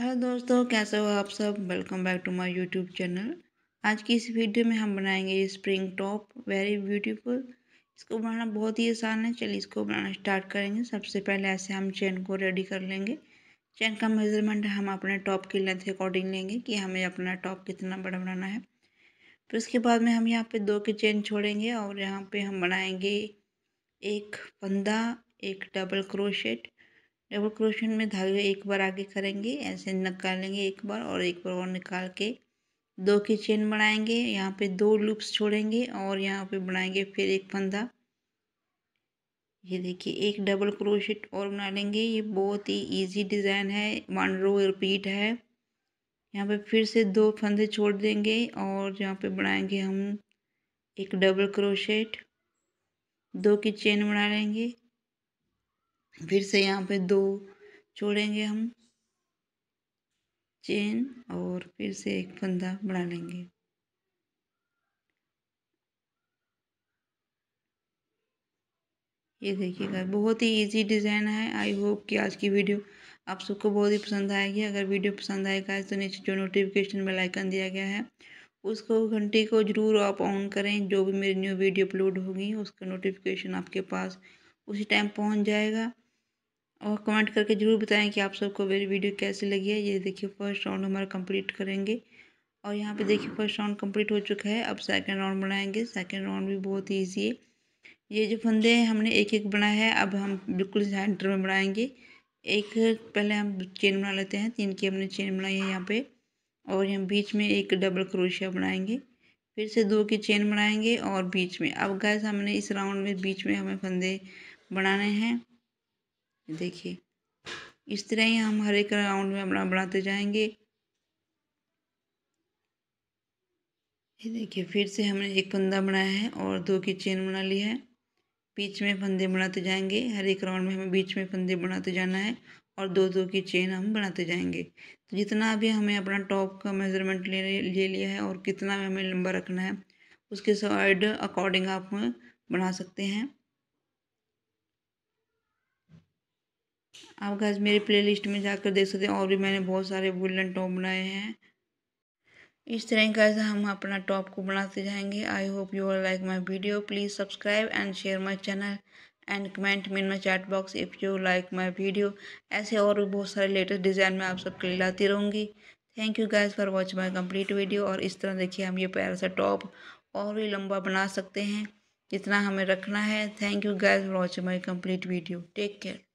hello दोस्तों कैसे हो आप सब welcome back to my YouTube channel आज की इस वीडियो में हम बनाएंगे ये स्प्रिंग टॉप वेरी ब्यूटीफुल इसको बनाना बहुत ही आसान है चलिए इसको बनाना स्टार्ट करेंगे सबसे पहले ऐसे हम चेन को रेडी कर लेंगे चेन का मेजरमेंट हम अपने टॉप की लेंथ अकॉर्डिंग लेंगे कि हमें अपना टॉप कितना बड़ा बनाना है फिर उसके बाद में हम यहाँ पर दो के चेन छोड़ेंगे और यहाँ पर हम बनाएँगे एक फंदा एक डबल क्रोशेट डबल क्रोशन में धागे एक बार आगे करेंगे ऐसे निकालेंगे एक बार और एक बार और निकाल के दो की चेन बनाएंगे यहाँ पे दो लूप्स छोड़ेंगे और यहाँ पे बनाएंगे फिर एक फंदा ये देखिए एक डबल क्रोशेट और बना लेंगे ये बहुत ही इजी डिज़ाइन है वन रो रिपीट है यहाँ पे फिर से दो फंदे छोड़ देंगे और यहाँ पे बनाएंगे हम एक डबल क्रोशेट दो की चेन बना लेंगे फिर से यहाँ पे दो छोड़ेंगे हम चेन और फिर से एक फंदा बढ़ा लेंगे ये देखिएगा बहुत ही इजी डिज़ाइन है आई होप कि आज की वीडियो आप सबको बहुत ही पसंद आएगी अगर वीडियो पसंद आएगा तो नीचे जो नोटिफिकेशन बेल आइकन दिया गया है उसको घंटी को ज़रूर आप ऑन करें जो भी मेरी न्यू वीडियो अपलोड होगी उसका नोटिफिकेशन आपके पास उसी टाइम पहुंच जाएगा और कमेंट करके ज़रूर बताएं कि आप सबको मेरी वीडियो कैसी लगी है ये देखिए फर्स्ट राउंड हमारा कंप्लीट करेंगे और यहाँ पे देखिए फर्स्ट राउंड कंप्लीट हो चुका है अब सेकंड राउंड बनाएंगे सेकंड राउंड भी बहुत ही ईजी है ये जो फंदे हैं हमने एक एक बनाया है अब हम बिल्कुल सेंटर में बनाएंगे एक पहले हम चेन बना लेते हैं तीन की हमने चेन बनाई है यहाँ पर और हम बीच में एक डबल क्रोशिया बनाएंगे फिर से दो की चेन बनाएंगे और बीच में अब गैस हमने इस राउंड में बीच में हमें फंदे बनाने हैं देखिए इस तरह ही हम हर एक राउंड में अपना बनाते जाएंगे ये देखिए फिर से हमने एक फंदा बनाया है और दो की चेन बना ली है बीच में फंदे बनाते जाएंगे हर एक राउंड में हमें बीच में फंदे बनाते जाना है और दो दो की चेन हम बनाते जाएंगे तो जितना भी हमें अपना टॉप का मेज़रमेंट ले ले लिया है और कितना हमें लंबा रखना है उसके साइड अकॉर्डिंग आप बना सकते हैं आप गैस मेरे प्लेलिस्ट में जाकर देख सकते हैं और भी मैंने बहुत सारे वुलन टॉप बनाए हैं इस तरह का हम अपना टॉप को बनाते जाएंगे I hope you are like my video please subscribe and share my channel and comment mean my chat box if you like my video ऐसे और भी बहुत सारे लेटेस्ट डिज़ाइन में आप सबके लिए लाती रहूँगी thank you guys for watch my complete video और इस तरह देखिए हम ये प्यारा सा टॉप और भी लंबा बना सकते हैं जितना हमें रखना है thank you guys for watch my complete video take care